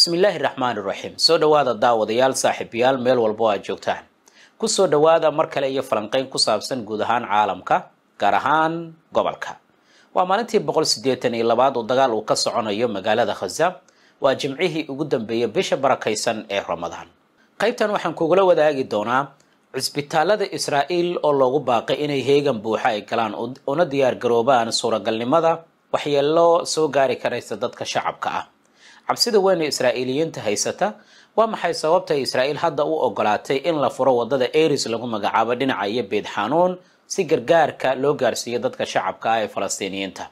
bismillaahi raxmaan iraxiim soo dhowaada daawadayaal saaxiibayaal meel walbo aad joogtaan kusoo dhowaada mar kale iyo falanqeyn ku saabsan guud ahaan caalamka gaar ahaan gobolka waa maalintii boqol siddeetan iyo labaad oo dagaal uu ka soconayo magaalada khaza waa jimcihii ugu dambeeyay bisha barakaysan ee ramadaan qaybtan waxaan kugula wadaagi doonaa cisbitaalada israa'iil oo loogu baaqay inay heegan buuxa ay galaan una diyaargaroobaan suuragalnimada waxyeelo soo gaari karaysa dadka shacabka ah cabsida weyn ee israa'iiliyiinta haysata waa maxay sababta israa'iil hadda u ogolaatay in la furo waddada eris lagu magacaabo dhinaca iyo beyd xanuun si gargaarka loo gaarsiiyo dadka shacabka ah ee falastiiniyiinta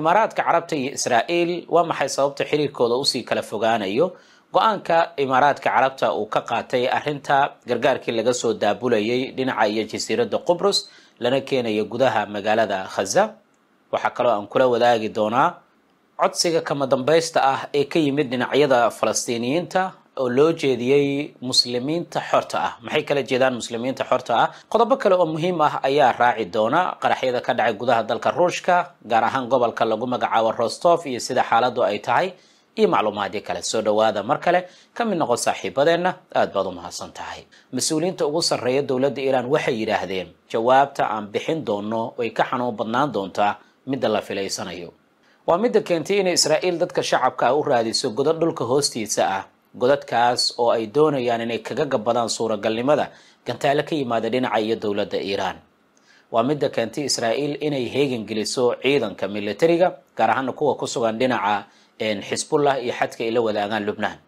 imaaraadka carabta iyo israa'iil waa maxay sababta xiriirkooda usii kala fogaanayo go-aanka imaaraadka carabta uu ka qaatay arrinta gargaarkii laga soo daabulayay dhinaca iyo jasiiradda qubrus lana keenayo gudaha magaalada khaza waxaa kaloo aan kula wadaagi doonaa codsiga kama dambaysta ah ee ka yimid dhinacyada falastiiniyiinta oo loo jeediyey muslimiinta xorta ah maxay kala jeedaan muslimiinta xorta ah qodobo kale oo muhiim ah ayaa raaci doona qaraxyada ka dhacay gudaha dalka ruushka gaar ahaan gobolka lagu magacaabo rostof iyo sida xaaladdu ay tahay iyo macluumaadyo kale soo dhawaada mar kale ka mid noqon saaxiibadeenna aad baad u mahadsan tahay mas-uuliyiinta ugu sarreeya dowladda iiraan waxay yidhaahdeen jawaabta aan bixin doonno way ka xanuun badnaan doontaa midda la filaysanayo waa midda keentay inay israa'iil dadka shacabka ah u raadiso godad dhulka hoostiisa ah godadkaas oo ay doonayaan inay kaga gabbadaan suuragalnimada gantaale ka yimaada dhinaca iyo dowladda iiraan waa midda keentay israa'iil inay heegan geliso ciidanka militariga gaar ahaana kuwa ku sugan dhinaca xisbullah iyo xadka ay la wadaagaan lubnaan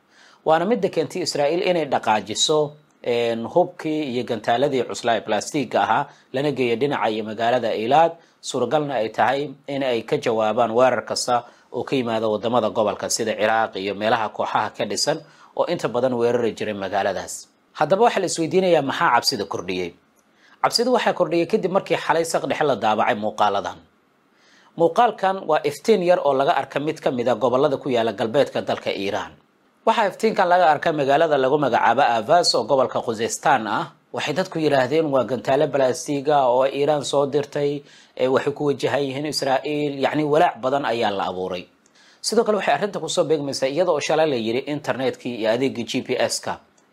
waana midda keentay israa'iil inay dhaqaajiso hubkii iyo gantaaladii cuslaa ee blastiga ahaa lana geeya dhinaca iyo magaalada ilaad suuragalna ay tahay in ay ka jawaabaan weerar kasta oo ka yimaada wadamada gobolka sida ciraaq iyo meelaha kooxaha ka dhisan oo inta badan weerari jiray magaaladaas haddaba waxaa la isweydiinayaa maxaa cabsida kordhiyey cabsida waxaa kordhiyay kadib markii xalay saq dhexe la daabacay muuqaaladan muuqaalkan waa iftiin yar oo laga arka mid ka a ah gobolada ku yaala galbeedka dalka iiraan waxaa iftiinkan laga arkay magaalada lagu magacaabo avas oo gobolka khuzestan ah waxay dadku yidhaahdeen waa gantaale balastiga oo iiraan soo dirtay waxay ku wajahan yihiin israa'iil yacni walaac badan ayaa la abuuray sidoo kale waxay arrinta kusoo beegmaysaa iyadoo oo shalay la yidhi internetkii iyo adeega g p s-ka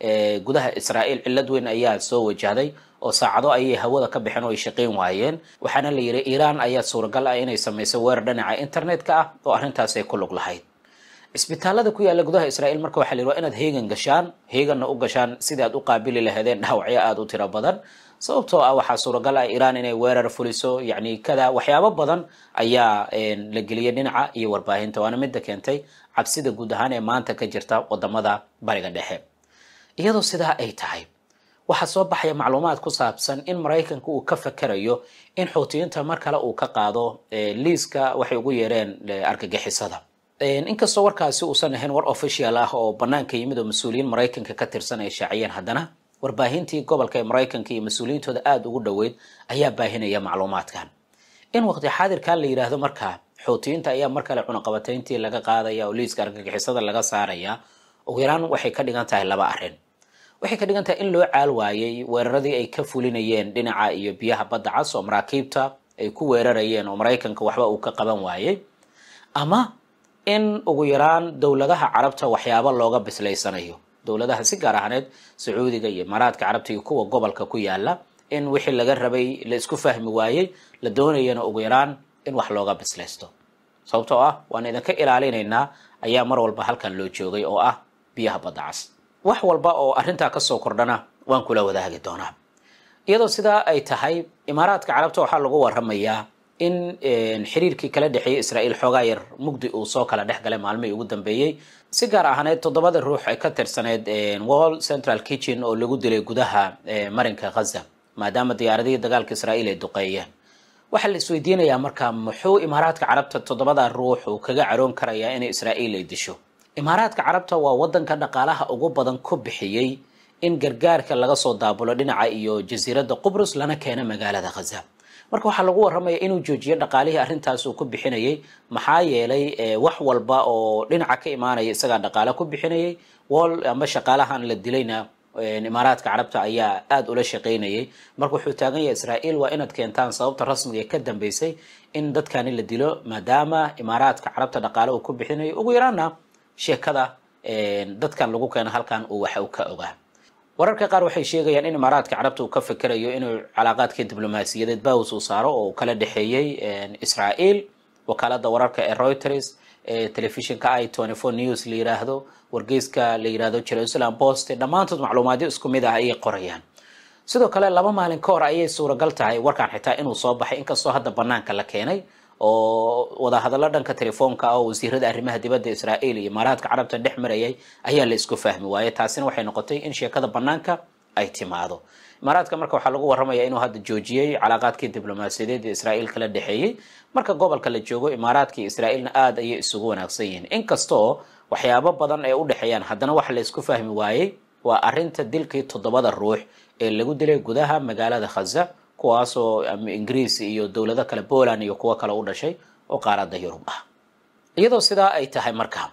ee gudaha israa'iil cillad weyn ayaa soo wajahday oo saacado ayay hawada ka baxeen oo ay shaqeyn waayeen waxaana la yidhi iiraan ayaa suuragal ah inay samayso weer dhinaca internetka ah oo arrintaas ay ku lug lahayd isbitaalada ku yaalla gudaha israa'iil marka waxaa la yidhi waa inaad heegan gashaan heeganna u gashaan sidii aad u qaabili lahadeen dhaawacyo aada u tiro badan sababtoo ah waxaa suuragal ah iiraan inay weerar fuliso yacni kada waxyaabo badan ayaa la geliyay dhinaca iyo warbaahinta waana midda keentay cabsida guud ahaan ee maanta ka jirta wadamada bariga dhexe iyadoo sidaa ay tahay waxaa soo baxaya macluumaad ku saabsan in maraykanka uu ka fakerayo in xuutiyiinta mar kale uu ka qaado liiska waxay ugu yeereen argagixisada inkastoo warkaasi uusan ahayn war official ah oo banaanka yimid oo mas-uuliyiin maraykanka ka tirsan ay shaaciyeen haddana warbaahintii gobolka ee maraykanka iyo mas-uuliyiintooda aada ugu dhoweyd ayaa baahinaya macluumaadkan in waqti xaadirkan la yidhaahdo markaa xoutiyiinta ayaa mar kale cunaqabateyntii laga qaadaya oo liiska argagixisada laga saaraya ugu yaraan waxay ka dhigan tahay laba arrin waxay ka dhigan tahay in loo caal waayey weeraradii ay ka fulinayeen dhinaca iyo biyaha badda cas oo maraakiibta ay ku weerarayeen oo maraykanka waxba uu ka qaban waayey ama in ugu yaraan dowladaha carabta waxyaaba looga bislaysanayo dowladaha si gaar ahaneed sacuudiga iyo imaaraadka carabta iyo kuwa gobolka ku yaala in wixii laga rabay la isku fahmi waayey la doonayana ugu yaraan in wax looga bislaysto sababtoo ah waan idinka ilaalinaynaa ayaa mar walba halkan loo joogay oo ah biyaha badda cas wax walba oo arrintaa kasoo kordhana waan kula wadaagi doonaa iyadoo sidaa ay tahay imaaraadka carabta waxaa lagu warramayaa in eh, xiriirkii kala dhexeeyey israa'iil xoogaa yar mugdi uu soo kala dhex galay maalmihii ugu dambeeyey si gaar ahaaneed toddobada ruux ee ka tirsaneyd eh, wall central kitchen oo lagu dilay gudaha eh, marinka khaza maadaama diyaaradihii dagaalka israa'iil ay duqeeyeen waxaa la isweydiinayaa markaa muxuu imaaraadka carabta toddobada ruux uu kaga caroon karayaa inay israa'iil ay disho imaaraadka carabta waa waddanka dhaqaalaha ugu badan ku bixiyey in gargaarka laga soo daabulo dhinaca iyo jasiiradda qubrus lana keeno magaalada khaza marka waxaa lagu waramaya inuu joojiyo dhaqaalihii arintaas uu ku bixinayay maxaa yeelay eh, wax walba oo dhinaca ka imaanaya isagaa dhaqaale ku bixinayay wal ama shaqaalahan la dilayna eh, imaaraadka carabta ayaa aada ula shaqaynayay marka wuxuu taagan yahay israa'iil waa inaad keentaan sababta rasmiga ee ka dambeysay in dadkani la dilo maadaama imaaraadka carabta dhaqaale uu ku bixinayo ugu yaraana sheekada eh, dadkan lagu keeno halkan uu waxa u ka ogaa wararka qaar waxay sheegayaan in imaaraadka carabta uu ka fekerayo inuu calaaqaadka diblomaasiyadeed baawis uu saaro oo uu kala dhexeeyey israa'iil wakaaladda wararka ee reuters telefishinka i twenty four news la yiraahdo wargeyska la yirahdo jerusalem post dhammaantood macluumaadyo isku mid ah ayay qorayaan sidoo kale laba maalin ka hor ayay suuragal tahay warkan xitaa inuu soo baxay inkastoo hadda banaanka la keenay oo wadahadallo dhanka telefoonka ah oo wasiirada arrimaha dibadda israa'iil iyo imaaraadka carabta dhex marayay ayaa la isku fahmi waayey taasina waxay noqotay in sheekada bannaanka ay timaado imaaraadka marka waxaa lagu warramaya inuu hadda joojiyey calaaqaadkii diblomaasiyadeed ee israa'iil kala dhexeeyey marka gobolka la joogo imaaraadka iyo israa'iilna aada ayay isugu wanaagsan yihiin inkasta oo waxyaabo badan ay u dhexeeyaan haddana waxa la isku fahmi waayey waa arrinta dilkii toddobada ruux ee lagu dilay gudaha magaalada khaza kuwaas oo ingiriis iyo dowlado kale poland iyo kuwo kale u dhashay oo qaaradda yurub ah iyadoo sidaa ay tahay markaa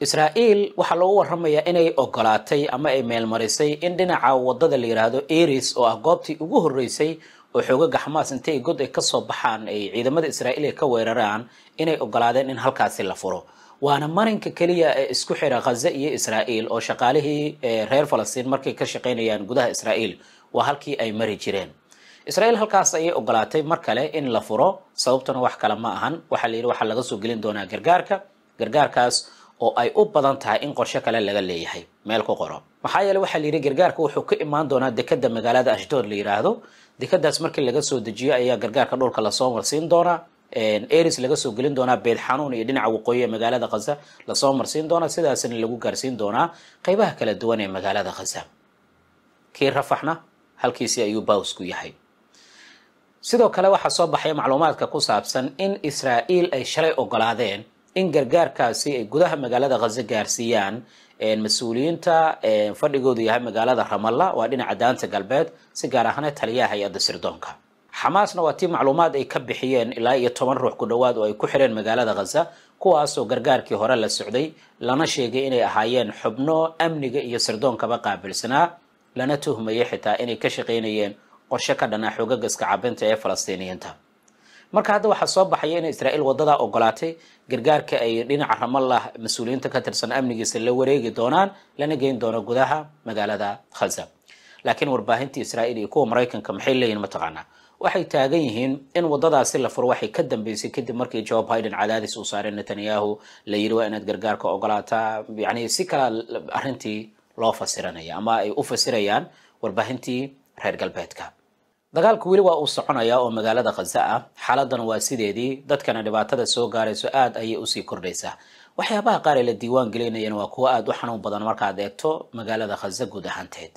israa'iil waxaa loogu warramayaa inay ogolaatay ama ay meelmarisay in dhinaca waddada la yidhaahdo eris oo ah goobtii ugu horreysay oo xoogaga xamaas intay god ay kasoo baxaan ay ciidamada israa'iil ay ka weeraraan inay ogolaadeen in halkaasi la furo waana marinka keliya ee isku xira khaza iyo israa'iil oo shaqaalihii reer falastiin markay ka shaqaynayaan gudaha israa'iil waa halkii ay mari jireen israel halkaas ayay ogolaatay mar kale in la furo sababtuna wax kale ma ahan waxaa la waxaa laga soo gelin doonaa gargaarka gargaarkaas oo ay u badan tahay in qorshe kale laga leeyahay meel ku qoro maxaa yeele waxaa la gargaarka wuxuu ka imaan doonaa dekeda magaalada ashdood la yidhaahdo dekadaas markii laga soo dejiyo ayaa gargaarka dhulka lasoo marsiin doonaa aris laga soo gelin doonaa beed xanuun iyo dhinaca waqooyi ee magaalada khaza lasoo marsiin doonaa sidaasna lagu gaarsiin doonaa qaybaha kala duwan ee magaalada khaza kii rafaxna halkiisi ayuu baws yahay sidoo kale waxaa soo baxay macluumaadka ku saabsan in israa'iil ay shalay ogolaadeen in gargaarkaasi ay gudaha magaalada khaze gaarsiiyaan mas-uuliyiinta fadhigoodu yahay magaalada ramalla waa dhinaca daanta galbeed si gaar ahana taliyaha hay-adda sirdoonka xamaasna waa tii macluumaad ay ka bixiyeen ilaa iyo toban ruux ku dhowaad oo ay ku xireen magaalada khaza kuwaasoo gargaarkii hore la socday lana sheegay inay ahaayeen xubno amniga iyo sirdoonkaba qaabilsanaa lana tuhmayay xitaa inay ka shaqaynayeen qorshe ka dhanaa ah xoogaga iska ee falastiiniyiinta marka hadda waxaa soo baxaya in israa'iil wadadaa ogolaatay gargaarka ay dhinaca ramalah mas-uuliyiinta ka tirsan amnigiisa la wareegi doonaan lana geyn doono gudaha magaalada khaza laakiin warbaahintii israa'iil iyo kuwa maraykanka maxay leeyihin mataqaanaa waxay taagan yihiin in waddadaasi la furo waxay ka dambeysay kadib markii joe biden cadaadis uu saaray netanyahu la yidhi waa inaad gargaarka ogolaataa yacni si kala arrintii loo fasiranaya ama ay u fasirayaan warbaahintii reer galbeedka dagaalku weli waa uu soconayaa oo magaalada khaza ah xaaladan waa sideedii dadkana dhibaatada soo gaarayso aad ayay usii kordhaysaa waxyaabaha qaar ee la diiwaan gelinayana waa kuwo aada u xanuun badan markaad eegto magaalada khaza guud ahaanteed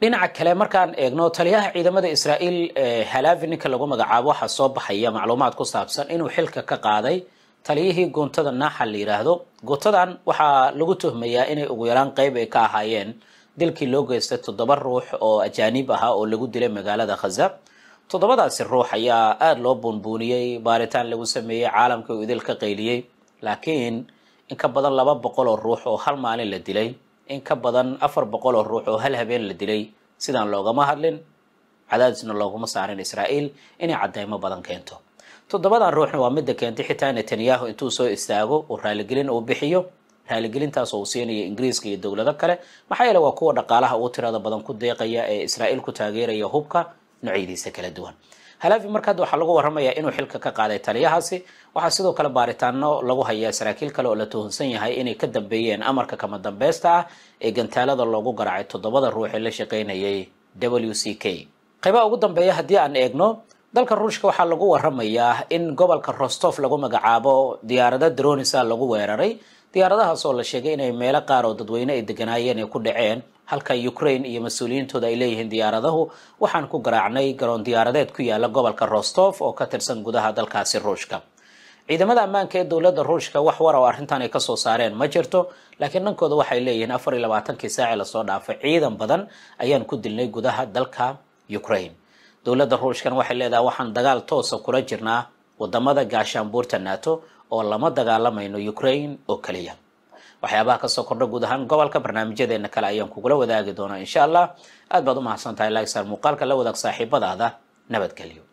dhinaca kale markaan eegno taliyaha ciidamada israa'iil ee halaavi ninka lagu magacaabo waxaa soo baxaya macluumaad ku saabsan inuu xilka ka qaaday taliyihii guntada naaxa la yidhaahdo guntadan waxaa lagu tuhmayaa inay ugu yaraan qeyb ay ka ahaayeen dilkii loo geystay toddoba ruux oo ajaanib ahaa oo lagu dilay magaalada khaza toddobadaasi ruux ayaa aada loo buunbuuniyey baaritaan lagu sameeyey caalamkii uu idil ka qayliyey laakiin in ka badan laba boqol oo ruux oo hal maalin la dilay in ka badan afar boqol oo ruux oo hal habeen la dilay sidaan loogama hadlin cadaadisna looguma saarin israa'iil inay cadeymo badan keento toddobadan ruuxna waa midda keentay xitaa netanyahu intuu soo istaago uu raaligelin uu bixiyo haaligelintaas oo uu siinaya ingiriiska iyo dowlado kale maxaa yeele waa kuwa dhaqaalaha uu tirada badan ku deeqaya ee israa'iil ku taageeraya hubka noocyadiisa kala duwan halaafi marka hadda waxaa lagu warramayaa inuu xilka ka qaaday taliyahaasi waxaa sidoo kale baaritaano lagu hayaa saraakiil kale oo la tuhunsan yahay inay ka dambeeyeen amarka kama dambaysta ah ee gantaalada loogu garacay toddobada ruux ee la shaqaynayay w c k qaybaha ugu dambeeya haddii aan eegno dalka ruushka waxaa lagu waramayaa in gobolka rostof lagu magacaabo diyaarado dronisa lagu weeraray diyaaradahaasoo la sheegay inay meelo qaar oo dadweyne ay deganaayeen ay ku dhaceen halka ukraine iyo mas-uuliyiintooda ay leeyihiin diyaaradahu waxaan ku garaacnay garoon diyaaradeed ku yaala gobolka rostof oo ka tirsan gudaha dalkaasi ruushka ciidamada ammaanka ee dowladda ruushka wax war oo arrintan ay kasoo saareen ma jirto laakiin dhankooda waxay leeyihiin afar iyo labaatankii saaci lasoo dhaafay ciidan badan ayaan ku dilnay gudaha dalka ukrain dowladda ruushkan waxay leedahay waxaan dagaal toosa kula jirnaa wadamada gaashaanbuurta nato oo lama dagaalamayno ukrain oo keliya waxyaabaha kasoo kordha guud ahaan gobolka barnaamijyadeena kale ayaan kugula wadaagi doonaa insha allah aad baad u mahadsantahay tahay muuqaalka la wadaag saaxiibadaada nabadgelyo